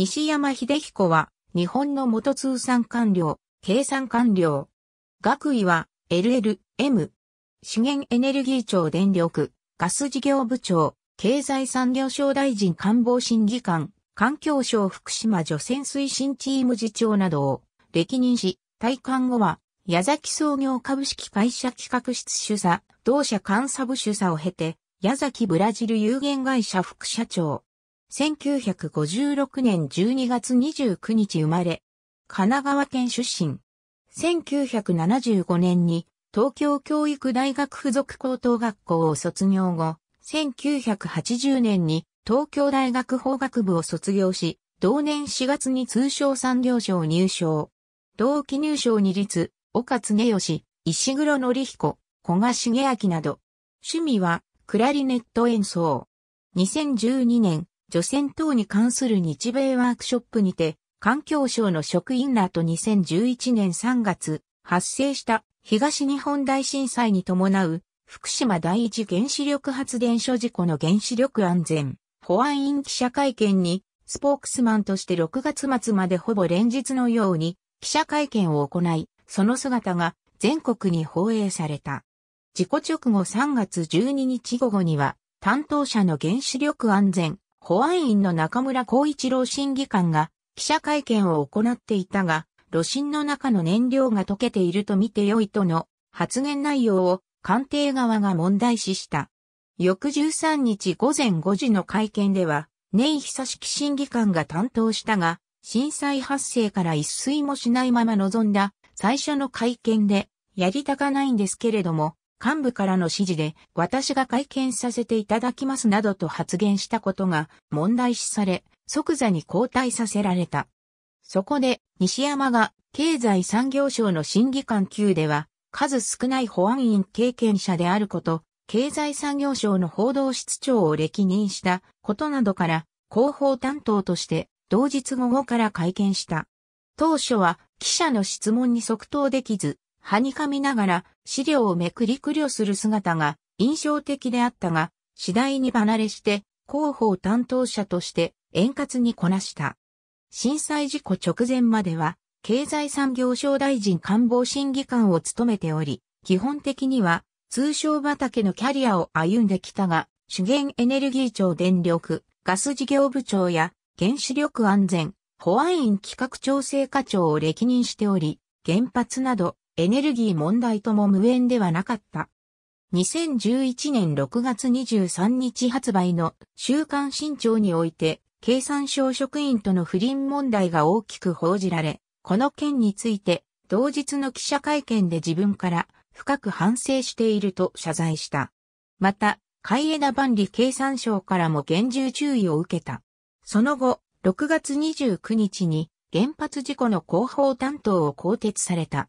西山秀彦は、日本の元通産官僚、計算官僚。学位は、LL、M。資源エネルギー庁電力、ガス事業部長、経済産業省大臣官房審議官、環境省福島除染推進チーム次長などを歴任し、退官後は、矢崎創業株式会社企画室主査、同社監査部主査を経て、矢崎ブラジル有限会社副社長、1956年12月29日生まれ、神奈川県出身。1975年に東京教育大学附属高等学校を卒業後、1980年に東京大学法学部を卒業し、同年4月に通商産業省入省。同期入省に立、岡恒義、石黒則彦、古賀茂明など。趣味は、クラリネット演奏。2012年、除染等に関する日米ワークショップにて、環境省の職員らと2011年3月、発生した東日本大震災に伴う福島第一原子力発電所事故の原子力安全保安院記者会見にスポークスマンとして6月末までほぼ連日のように記者会見を行い、その姿が全国に放映された。事故直後3月12日午後には担当者の原子力安全保安院の中村光一郎審議官が記者会見を行っていたが、炉心の中の燃料が溶けていると見て良いとの発言内容を官邸側が問題視した。翌13日午前5時の会見では、年久式審議官が担当したが、震災発生から一睡もしないまま臨んだ最初の会見で、やりたかないんですけれども、幹部からの指示で、私が会見させていただきますなどと発言したことが問題視され、即座に交代させられた。そこで、西山が経済産業省の審議官級では、数少ない保安員経験者であること、経済産業省の報道室長を歴任したことなどから、広報担当として同日午後から会見した。当初は記者の質問に即答できず、はにかみながら資料をめくり苦慮する姿が印象的であったが、次第に離れして、広報担当者として円滑にこなした。震災事故直前までは、経済産業省大臣官房審議官を務めており、基本的には通商畑のキャリアを歩んできたが、資源エネルギー庁電力、ガス事業部長や原子力安全、保安院企画調整課長を歴任しており、原発などエネルギー問題とも無縁ではなかった。2011年6月23日発売の週刊新潮において、経産省職員との不倫問題が大きく報じられ、この件について、同日の記者会見で自分から深く反省していると謝罪した。また、海田万里経産省からも厳重注意を受けた。その後、6月29日に原発事故の広報担当を更迭された。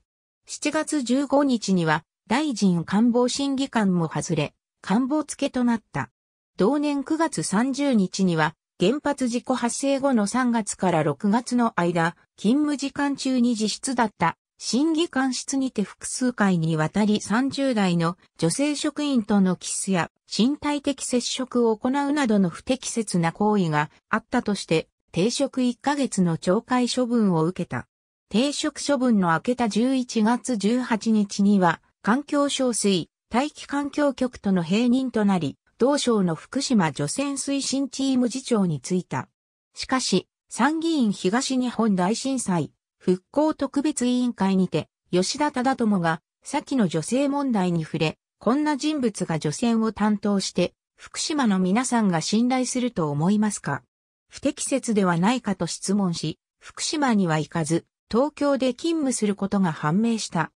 7月15日には大臣官房審議官も外れ、官房付けとなった。同年9月30日には原発事故発生後の3月から6月の間、勤務時間中に自室だった審議官室にて複数回にわたり30代の女性職員とのキスや身体的接触を行うなどの不適切な行為があったとして、停職1ヶ月の懲戒処分を受けた。停職処分の明けた11月18日には、環境省水、大気環境局との併任となり、同省の福島除染推進チーム次長に就いた。しかし、参議院東日本大震災、復興特別委員会にて、吉田忠友が、先の女性問題に触れ、こんな人物が除染を担当して、福島の皆さんが信頼すると思いますか不適切ではないかと質問し、福島には行かず、東京で勤務することが判明した。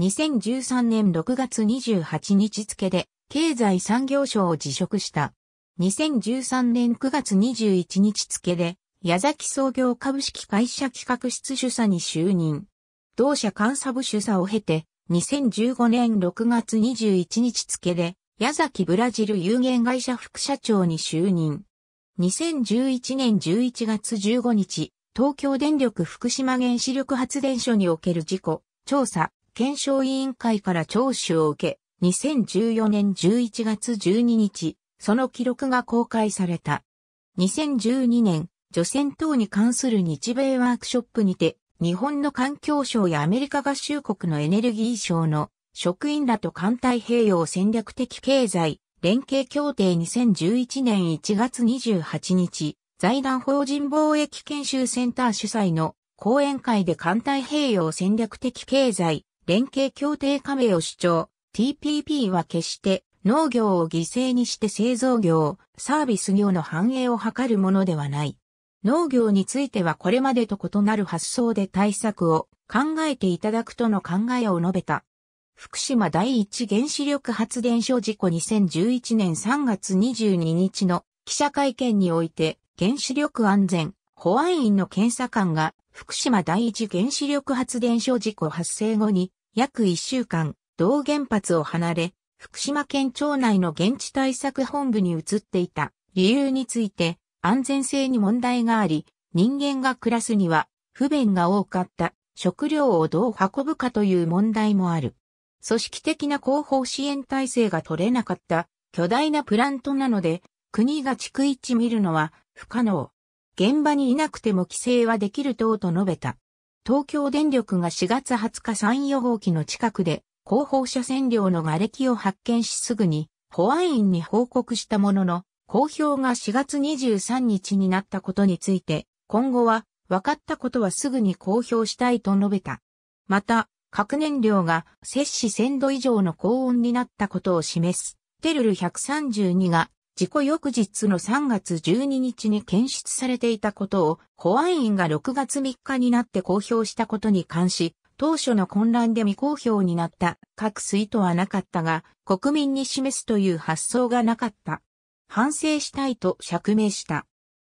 2013年6月28日付で経済産業省を辞職した。2013年9月21日付で矢崎創業株式会社企画室主査に就任。同社監査部主査を経て2015年6月21日付で矢崎ブラジル有限会社副社長に就任。2011年11月15日、東京電力福島原子力発電所における事故、調査、検証委員会から聴取を受け、2014年11月12日、その記録が公開された。2012年、除染等に関する日米ワークショップにて、日本の環境省やアメリカ合衆国のエネルギー省の職員らと環太平洋戦略的経済連携協定2011年1月28日、財団法人貿易研修センター主催の講演会で環太平洋戦略的経済連携協定加盟を主張。TPP は決して農業を犠牲にして製造業、サービス業の繁栄を図るものではない。農業についてはこれまでと異なる発想で対策を考えていただくとの考えを述べた。福島第一原子力発電所事故2011年3月22日の記者会見において原子力安全保安院の検査官が福島第一原子力発電所事故発生後に約1週間同原発を離れ福島県庁内の現地対策本部に移っていた理由について安全性に問題があり人間が暮らすには不便が多かった食料をどう運ぶかという問題もある。組織的な後方支援体制が取れなかった巨大なプラントなので国が逐一見るのは不可能。現場にいなくても規制はできる等と述べた。東京電力が4月20日山予報機の近くで後方車線量の瓦礫を発見しすぐに保安院に報告したものの、公表が4月23日になったことについて、今後は分かったことはすぐに公表したいと述べた。また、核燃料が摂氏1000度以上の高温になったことを示す、テルル132が事故翌日の3月12日に検出されていたことを保安院が6月3日になって公表したことに関し、当初の混乱で未公表になった各水とはなかったが、国民に示すという発想がなかった。反省したいと釈明した。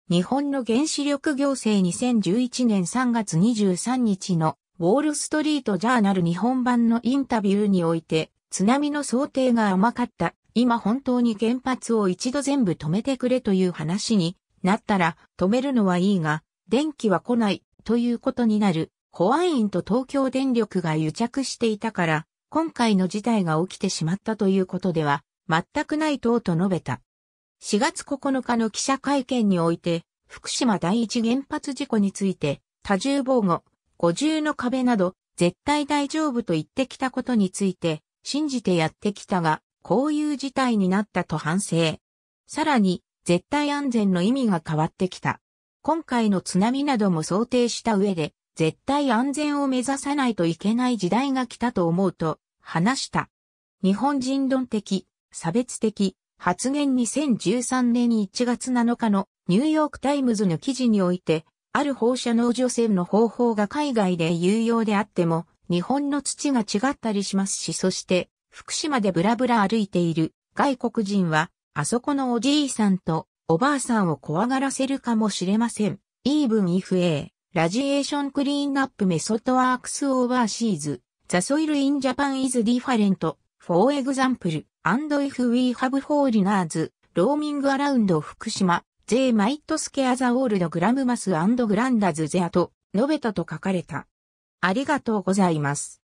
日本の原子力行政2011年3月23日のウォールストリートジャーナル日本版のインタビューにおいて、津波の想定が甘かった今本当に原発を一度全部止めてくれという話になったら止めるのはいいが、電気は来ないということになる。保安院と東京電力が癒着していたから、今回の事態が起きてしまったということでは、全くない等と述べた。4月9日の記者会見において、福島第一原発事故について、多重防護、五重の壁など、絶対大丈夫と言ってきたことについて、信じてやってきたが、こういう事態になったと反省。さらに、絶対安全の意味が変わってきた。今回の津波なども想定した上で、絶対安全を目指さないといけない時代が来たと思うと、話した。日本人論的、差別的、発言2013年1月7日のニューヨークタイムズの記事において、ある放射能除染の方法が海外で有用であっても、日本の土が違ったりしますし、そして福島でブラブラ歩いている外国人は、あそこのおじいさんとおばあさんを怖がらせるかもしれません。Even if a ラジエーションクリーンアップメソッドワークスオーバーシーズ、ザソイルインジャ i ンイズディファレント、for example, and if we have foreigners, roaming around 福島、they might scare the old grandmas and grandas there と述べたと書かれた。ありがとうございます。